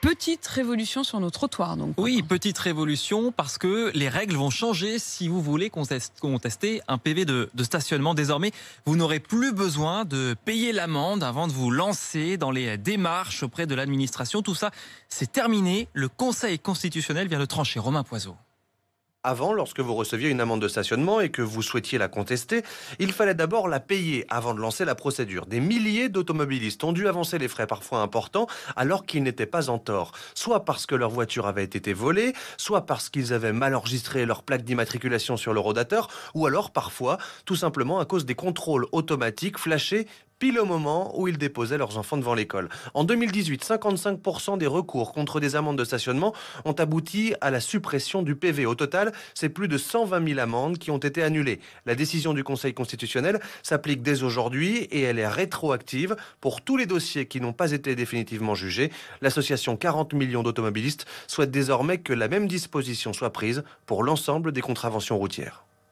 petite révolution sur nos trottoirs. Donc, oui, petite révolution parce que les règles vont changer si vous voulez contester un PV de, de stationnement. Désormais, vous n'aurez plus besoin de payer l'amende avant de vous lancer dans les démarches auprès de l'administration. Tout ça, c'est terminé. Le Conseil constitutionnel vient de trancher. Romain Poiseau. Avant, lorsque vous receviez une amende de stationnement et que vous souhaitiez la contester, il fallait d'abord la payer avant de lancer la procédure. Des milliers d'automobilistes ont dû avancer les frais parfois importants alors qu'ils n'étaient pas en tort, soit parce que leur voiture avait été volée, soit parce qu'ils avaient mal enregistré leur plaque d'immatriculation sur le rodateur, ou alors parfois tout simplement à cause des contrôles automatiques flashés pile au moment où ils déposaient leurs enfants devant l'école. En 2018, 55% des recours contre des amendes de stationnement ont abouti à la suppression du PV. Au total, c'est plus de 120 000 amendes qui ont été annulées. La décision du Conseil constitutionnel s'applique dès aujourd'hui et elle est rétroactive pour tous les dossiers qui n'ont pas été définitivement jugés. L'association 40 millions d'automobilistes souhaite désormais que la même disposition soit prise pour l'ensemble des contraventions routières.